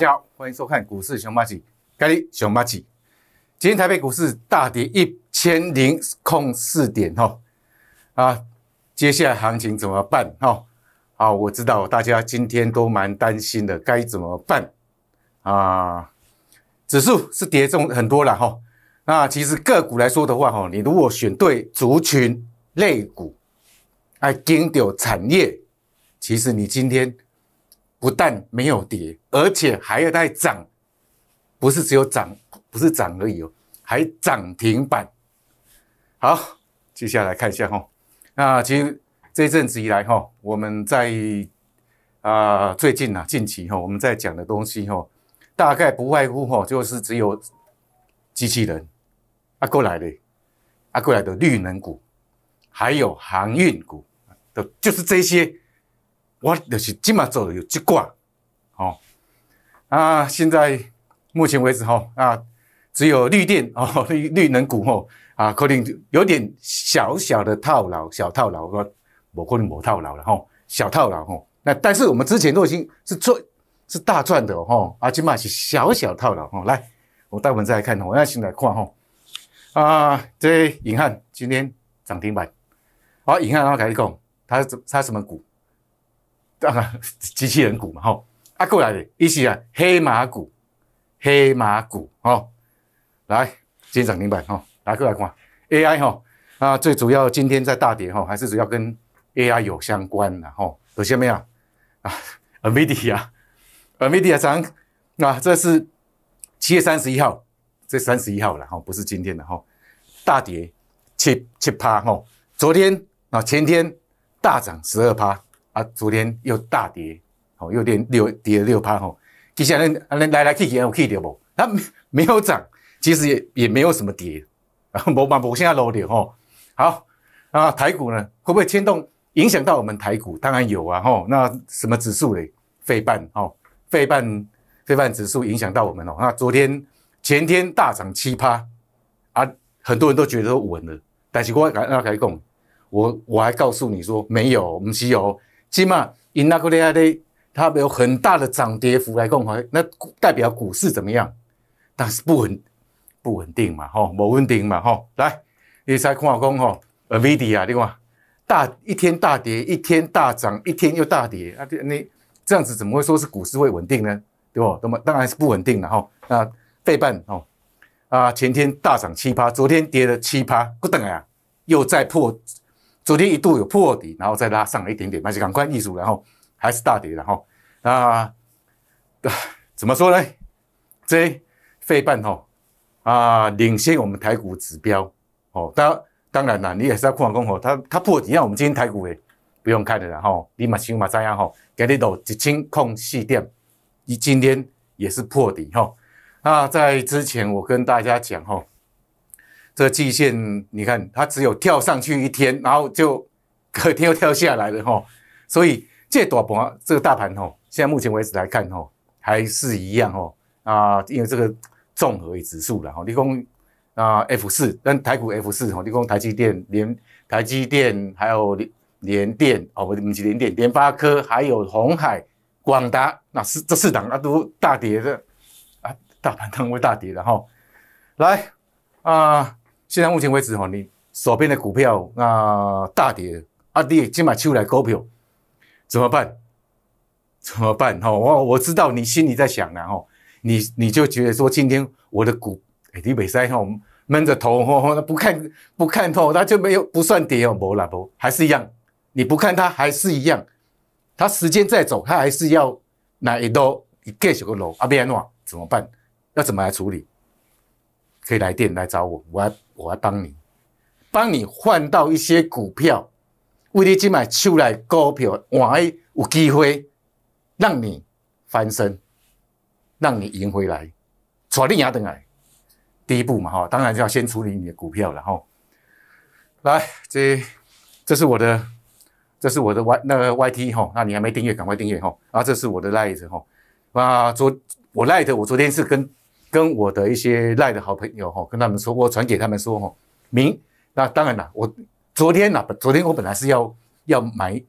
大家好，欢迎收看股市熊猫起，咖哩雄霸起。今天台北股市大跌一千零空四点哈啊，接下来行情怎么办哈？好，我知道大家今天都蛮担心的，该怎么办啊？指数是跌重很多了哈，那其实个股来说的话哈，你如果选对族群类股，哎，经典产业，其实你今天。不但没有跌，而且还要在涨，不是只有涨，不是涨而已哦，还涨停板。好，接下来看一下哈，那其实这一阵子以来哈，我们在啊最近啊近期哈我们在讲的东西哈，大概不外乎哈就是只有机器人啊过来的，啊过来的绿能股，还有航运股的，就是这些。我就是今嘛做的有几挂，哦，啊！现在目前为止吼啊，只有绿电哦，绿绿能股吼啊，可能有点小小的套牢，小套牢，我我可能无套牢了吼，小套牢吼。那但是我们之前都已经是赚是大赚的吼啊，今嘛是小小套牢吼。来，我待会再来看我要先来看吼啊，这银汉今天涨停板，好，银汉我开始讲，它怎它什么股？然机器人股嘛，吼，啊，过来的，一是啊，黑马股，黑马股，吼，来，今涨停板，吼，来，过来看，AI，吼，啊，最主要今天在大跌，吼，还是主要跟 AI 有相关的，吼，有些没有，啊，AMD i a m d i a 上，那这是七月三十一号，这三十一号了，吼，不是今天的，吼，大跌七七趴，吼，昨天啊，前天大涨十二趴。啊，昨天又大跌，吼，又跌六跌了六趴吼。接下来啊来来去去有去得不？它没有涨，其实也也没有什么跌。啊，我嘛我现在老点吼。好，啊，台股呢会不会牵动影响到我们台股？当然有啊吼。那什么指数嘞？费半吼，费半费半指数影响到我们哦。那昨天前天大涨七趴，啊，很多人都觉得稳了，但是我敢那敢讲，我我还告诉你说没有，我们是有。起码因那个礼拜内，它有很大的涨跌幅来共和，那代表股市怎么样？但是不稳、不稳定嘛，吼，无稳定嘛，吼。来，你再看讲吼，Avidia，你看大一天大跌，一天大涨，一天又大跌，啊，你这样子怎么会说是股市会稳定呢？对不？那么当然是不稳定了，吼。那费半吼，啊，前天大涨七趴，昨天跌了七趴，不等呀，又再破。昨天一度有破底，然后再拉上来一点点，那就赶快逆主，然后还是大跌，然后那 怎么说呢？这费半吼啊，领先我们台股指标哦。当当然啦，你也是在看空吼。它它破底，像我们今天台股也不用看了，然后你马清马知啊吼，今你到一千空四点，你今天也是破底吼。那在之前我跟大家讲吼。这个季线，你看它只有跳上去一天，然后就隔天又跳下来了哈。所以这大盘，这个大盘哈，现在目前为止来看哈，还是一样哈。啊，因为这个综合指数了哈，立功啊，F 四，但台股 F 四哈，立功台积电联台积电还有联电哦，不是联电，联发科还有红海广达，那四这四档啊都大跌的啊，大盘单位大跌的哈。来啊！现在目前为止，哈，你手边的股票那大跌，阿弟今买出来股票怎么办？怎么办？吼，我我知道你心里在想的，吼，你你就觉得说今天我的股，李北塞吼闷着头吼，不看不看透，那就没有不算跌哦，没啦，没，还是一样，你不看它还是一样，它时间在走，它还是要那一刀继续落，阿扁啊，怎么办？要怎么来处理？可以来电来找我，我。要我帮你，帮你换到一些股票，为你去买出来股票，万一有机会让你翻身，让你赢回来，全你以赴等来。第一步嘛，哈，当然就要先处理你的股票了，哈。来，这这是我的，这是我的 Y 那个 YT 哈，那你还没订阅，赶快订阅哈。然这是我的 Light 哈，啊，昨我 Light 我昨天是跟。跟我的一些赖的好朋友哈，跟他们说，我传给他们说哈，明那当然了，我昨天呐，昨天我本来是要要买，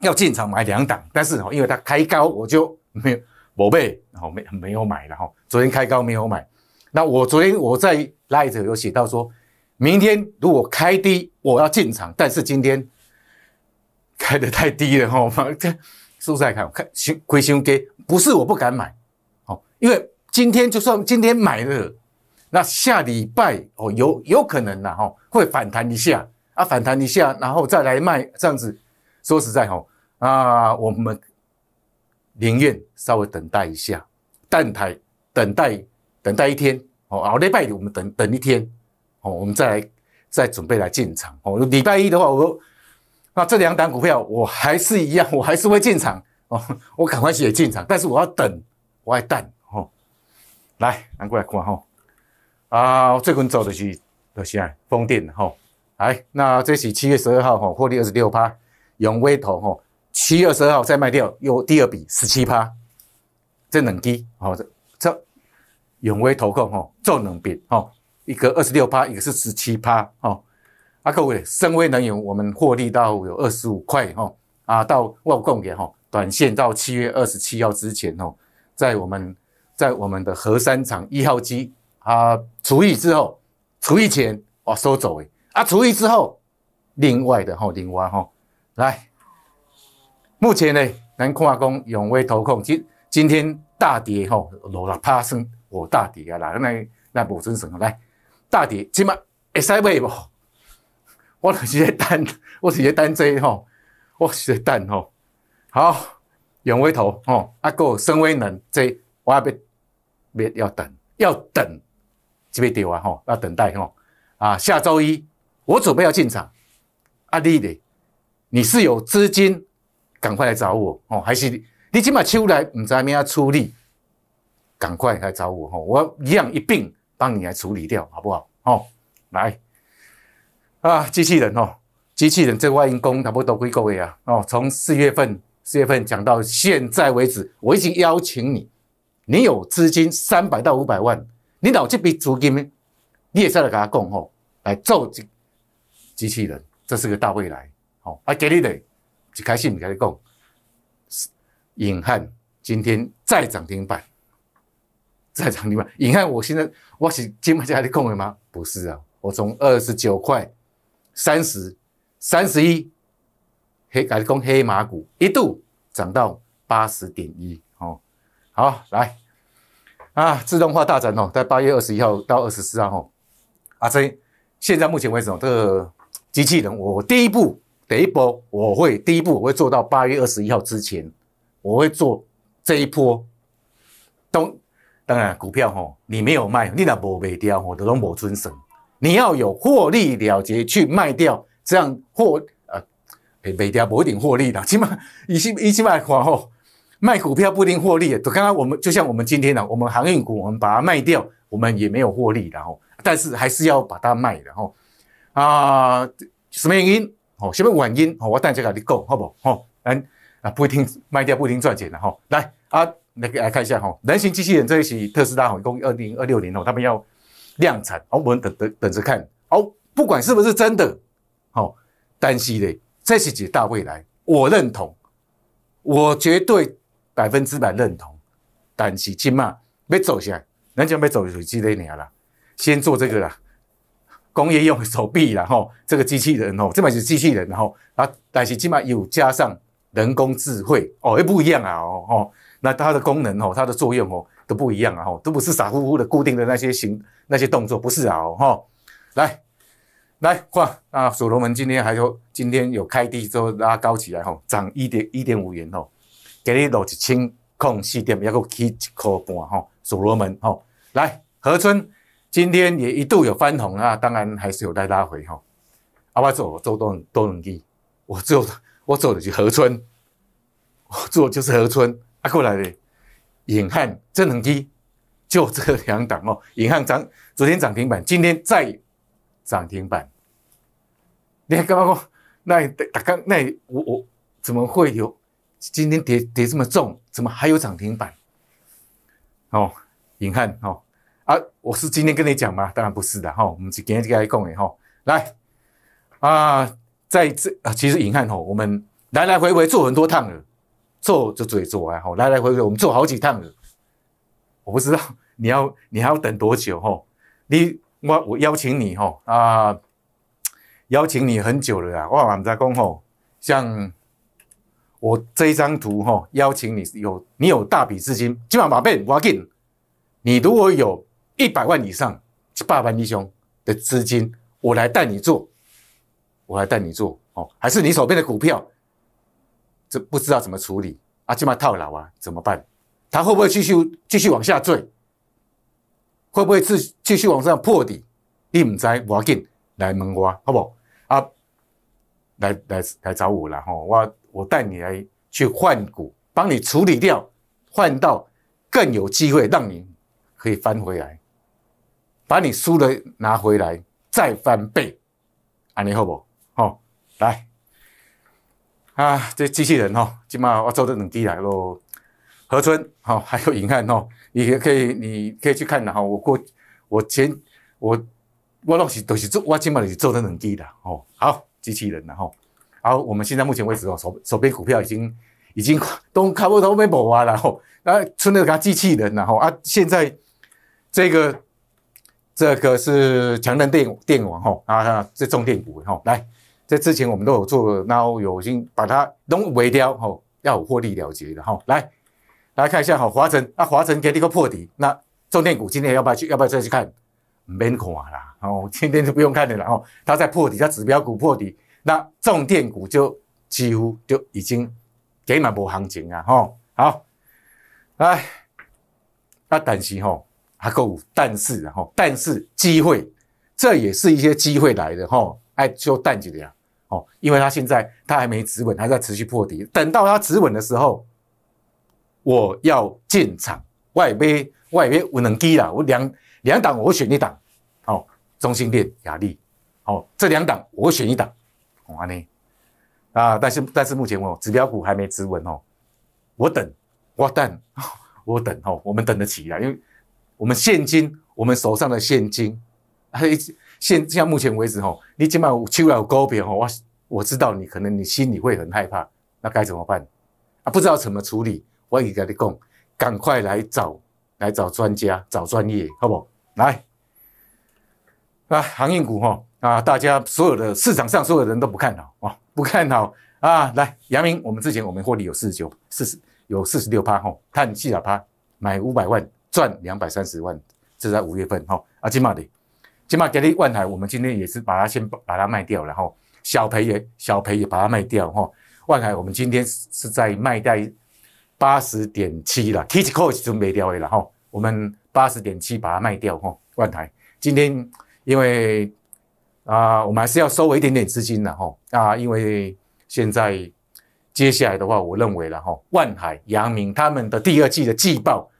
要进场买两档，但是哦，因为它开高，我就没有宝贝哦，没没有买了哈。昨天开高没有买，那我昨天我在赖者有写到说，明天如果开低，我要进场，但是今天开的太低了哈，这是不是在看看熊亏心给不是我不敢买哦，因为。今天就算今天买了，那下礼拜哦有有可能呐哦、会反弹一下啊反弹一下，然后再来卖这样子。说实在哦、啊，我们宁愿稍微等待一下，淡台等待等待一天哦。啊，礼拜五我们等等一天哦，我们再来再准备来进场哦。礼拜一的话，我那这两档股票我还是一样，我还是会进场哦，我赶快写进场，但是我要等，我爱等。来，拿过来看吼。啊，最近走的是就是风电吼。来，那这是七月十二号吼，获利二十六趴，永威投吼，七月十二号再卖掉，又第二笔十七趴，这两低吼，这这永威投控吼，这两笔吼，一个二十六趴，一个是十七趴吼。啊，各位，深威能源我们获利到有二十五块吼。啊，到外供给吼，短线到七月二十七号之前吼，在我们。在我们的核三厂一号机，啊，除役之后，除役前，哇，收走诶，啊，除役之后，另外的吼，另外吼，来，目前呢，咱跨工永威投控今今天大跌吼，落了趴升，哇，大跌啊啦，那那不正常来，大跌，起码会使买无？我直接单，我直接单这吼，我直接单吼，好，永威投吼，啊个深威能这，我要。被别要等，要等，这边掉啊！吼，要等待吼。啊，下周一我准备要进场。啊，你呢？你是有资金，赶快来找我哦？还是你起码出来，唔知咩要出力，赶快来找我吼！我一样一并帮你来处理掉，好不好？哦，来啊！机器人哦，机器人，这外因工差不多几个月啊？哦，从四月份，四月份讲到现在为止，我已经邀请你。你有资金三百到五百万，你拿这笔资金，你也上来跟他讲吼，来做这机器人，这是个大未来，吼啊！今日的，一开始你跟始讲，永汉今天再涨停板，再涨停板，永汉我现在，我是今晚麦佳在讲吗？不是啊，我从二十九块、三十、三十一，黑跟你讲黑马股，一度涨到八十点一。好，来啊！自动化大战哦，在八月二十一号到二十四号，啊，这现在目前为止哦，这个机器人，我第一步，第一波，我会第一步，我会做到八月二十一号之前，我会做这一波。懂？当然，股票哈，你没有卖，你那无卖掉，吼，都拢无准算。你要有获利了结去卖掉，这样获呃，卖掉不一定获利的，起码一千一千块哦。卖股票不一定获利。刚刚我们就像我们今天呢，我们航运股，我们把它卖掉，我们也没有获利，然后，但是还是要把它卖的吼。啊，什么原因？吼，什么原因？吼，我等下跟你讲，好不？哦，嗯啊不一定卖掉，不定赚钱了哦。来啊，那个来看一下哦，人形机器人这一期，特斯拉吼，共二零二六年哦，他们要量产，哦，我们等等等着看。哦，不管是不是真的，好，但是嘞，这是几大未来，我认同，我绝对。百分之百认同，但是起码别做下，人家别做手机的年了，先做这个啦，工业用手臂啦吼，这个机器人吼，这买是机器人吼，啊，但是起码有加上人工智慧哦，又不一样啊哦吼，那它的功能吼，它的作用哦都不一样啊吼，都不是傻乎乎的固定的那些行那些动作，不是啊吼，来来换啊，所罗门今天还有今天有开低之后拉高起来吼，涨一点一点五元吼。给你落一千空四点，也够起一块半吼，所罗门吼。来，和村今天也一度有翻红啊，当然还是有拉拉回吼。阿爸做多东多能基，我做我做的是和村，我做就是和村。啊，过来的，永汉真能基，就这两档哦。永汉涨，昨天涨停板，今天再涨停板。你还干嘛？我那……大刚那我我怎么会有？今天跌跌这么重，怎么还有涨停板？哦，尹汉哦啊，我是今天跟你讲吗？当然不是的哈，我们是今天你讲的哈。来啊，在这其实尹汉哦，我们来来回回做很多趟了，做就做做啊，哈，来来回回我们做好几趟了。我不知道你要你还要等多久哦？你我我邀请你哦、啊，邀请你很久了啊，我万在恭吼像。我这一张图哈，邀请你有你有大笔资金，今晚马变我要进。你如果有一百万以上，是八百亿兄的资金，我来带你做，我来带你做哦。还是你手边的股票，这不知道怎么处理啊？今晚套牢啊，怎么办？它会不会继续继续往下坠？会不会继继续往上破底？你唔知，我要紧来问我，好不？好？啊。来来来找我了哈，我我带你来去换股，帮你处理掉，换到更有机会，让你可以翻回来，把你输的拿回来，再翻倍，安尼好不？好，来啊，这机器人哦，今码我做这两支来喽，河春好，还有银汉哦，你也可以，你可以去看的哈，我过我前我我老是都是做，我今码是做这两支的哦，好。机器人，然后，然后我们现在目前为止哦，手手边股票已经已经 都差不多边跑啊，然后啊，除了个机器人，然后啊，现在这个这个是强电电网哈啊，这重电股哈，来，在之前我们都有做，然后有已经把它弄微掉哈，要有获利了结的哈，来来看一下哈，华晨啊，华晨给你个破底，那重电股今天要不要去，要不要再去看？唔免看啦。哦，今天就不用看了哦。它在破底，它指标股破底，那重电股就几乎就已经给满波行情了哦。好，哎，那担心哦，还够，但是然后，但是机会，这也是一些机会来的哦。哎，就淡季的呀，哦，因为它现在它还没止稳，还在持续破底。等到它止稳的时候，我要进场。外边外边有两机了，我两两档，我选一档。中心店雅丽，哦，这两档我选一档，哦，安尼，啊，但是但是目前哦，指标股还没止稳哦，我等，我等，我等哦，我们等得起啊，因为我们现金，我们手上的现金，还现，像目前为止哦，你起码有去了高点哦，我我知道你可能你心里会很害怕，那该怎么办？啊，不知道怎么处理，我一跟你讲，赶快来找，来找专家，找专业，好不？好？来。啊，航运股哈啊，大家所有的市场上所有人都不看好啊，不看好啊！来，杨明，我们之前我们获利有四十九，四十有四十六趴哈，探七两趴，买五百万赚两百三十万，这在五月份哈。啊，金马的，金马给你万海，我们今天也是把它先把它卖掉然后小赔也小赔也把它卖掉哈。万海，我们今天是在卖在八十点七了，Kiko 准备掉的然后我们八十点七把它卖掉哈。万海今天。因为啊，我们还是要收回一点点资金的哈啊，因为现在接下来的话，我认为了哈，万海、阳明他们的第二季的季报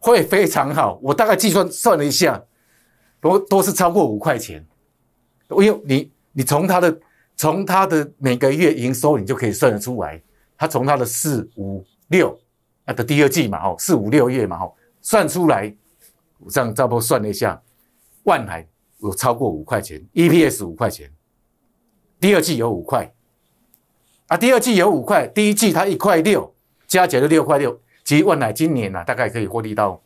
会非常好。我大概计算算了一下，都都是超过五块钱。因为你你从他的从他的每个月营收，你就可以算得出来，他从他的四五六啊的第二季嘛哦，四五六月嘛哦，算出来，我这样差不多算了一下，万海。有超过五块钱，EPS 五块钱，第二季有五块，啊，第二季有五块，第一季它一块六，加起来六块六，其实万奶今年呐，大概可以获利到，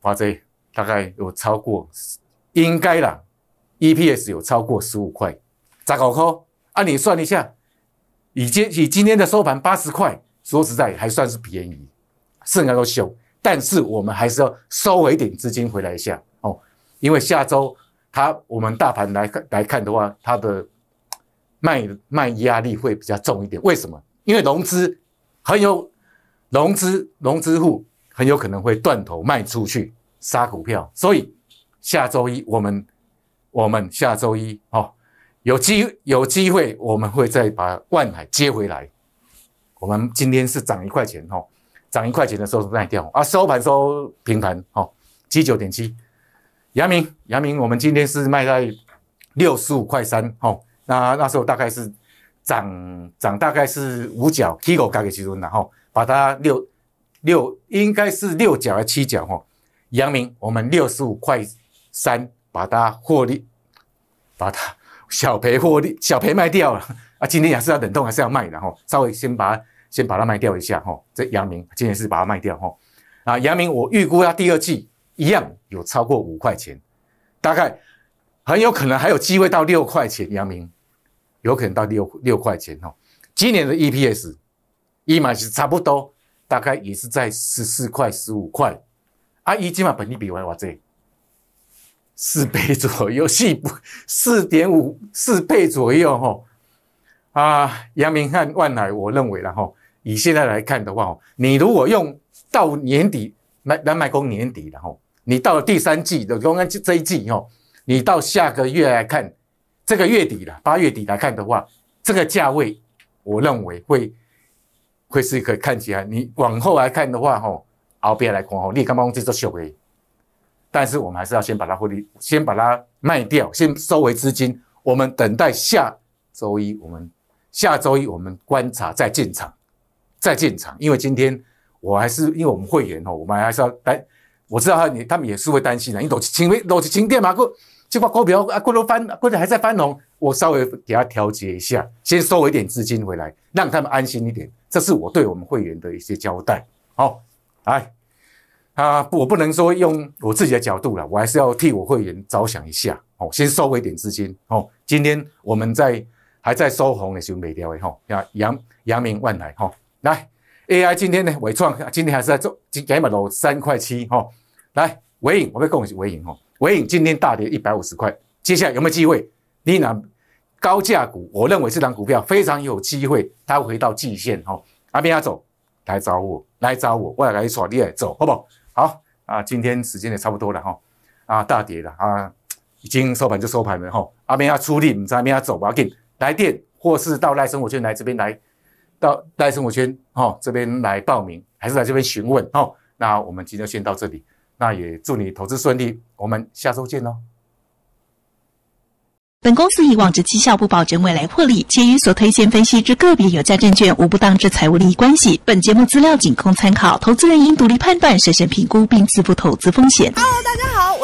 反正大概有超过，应该啦，EPS 有超过十五块，咋搞的按你算一下，以今以今天的收盘八十块，说实在还算是便宜，市面都秀。但是我们还是要收回一点资金回来一下哦，因为下周。它我们大盘来看来看的话，它的卖卖压力会比较重一点。为什么？因为融资很有融资，融资户很有可能会断头卖出去杀股票。所以下周一我们我们下周一哦，有机有机会我们会再把万海接回来。我们今天是涨一块钱哦，涨一块钱的时候卖掉啊，收盘收平盘哦，七九点七。阳明，阳明，我们今天是卖在六十五块三，吼，那那时候大概是涨涨大概是五角，K o 价格其中然后把它六六应该是六角是七角吼，阳明，我们六十五块三把它获利，把它小赔获利小赔卖掉了啊，今天还是要冷冻还是要卖的吼，稍微先把它先把它卖掉一下吼，这阳明今天是把它卖掉吼，啊，阳明我预估它第二季。一样有超过五块钱，大概很有可能还有机会到六块钱。阳明有可能到六六块钱哦。今年的 EPS 一码是差不多，大概也是在十四块、十五块。啊，一今码本地比完话这四倍左右，四不四点五四倍左右哈。啊，阳明和万海，我认为然后以现在来看的话，你如果用到年底买来买攻年底然后。你到了第三季的公安这一季以后，你到下个月来看，这个月底了，八月底来看的话，这个价位，我认为会会是一个看起来你往后来看的话，吼，熬币来看吼，你刚帮公司做收回，但是我们还是要先把它获利，先把它卖掉，先收回资金，我们等待下周一，我们下周一我们观察再进场，再进场，因为今天我还是因为我们会员吼，我们还是要待。我知道他你他们也是会担心的，因为都是轻微，都是停电嘛。过，这块股票啊，过都翻，过还在翻红，我稍微给他调节一下，先收回一点资金回来，让他们安心一点。这是我对我们会员的一些交代。好，来，啊，我不能说用我自己的角度了，我还是要替我会员着想一下。哦，先收回一点资金。哦，今天我们在还在收红的时候没掉的哈，啊，扬扬名万来哈，来。AI 今天呢，伟创今天还是在做今 a m r o 三块七哈，来伟影，我们喜伟影哈，伟影今天大跌一百五十块，接下来有没有机会？你拿高价股，我认为这档股票非常有机会，它会回到季线哈。阿边要走，来找我，来找我，我来耍你，也走，好不好？好啊，今天时间也差不多了哈，啊大跌了啊，已经收盘就收盘了哈。阿边要出力，你在阿边要走唔要紧，来电或是到赖生活圈来这边来。到戴生活圈，哈这边来报名，还是来这边询问，哈。那我们今天先到这里，那也祝你投资顺利，我们下周见喽。本公司以往之绩效不保证未来获利，且与所推荐分析之个别有价证券无不当之财务利益关系。本节目资料仅供参考，投资人应独立判断、审慎评估并自负投资风险。Hello，大家。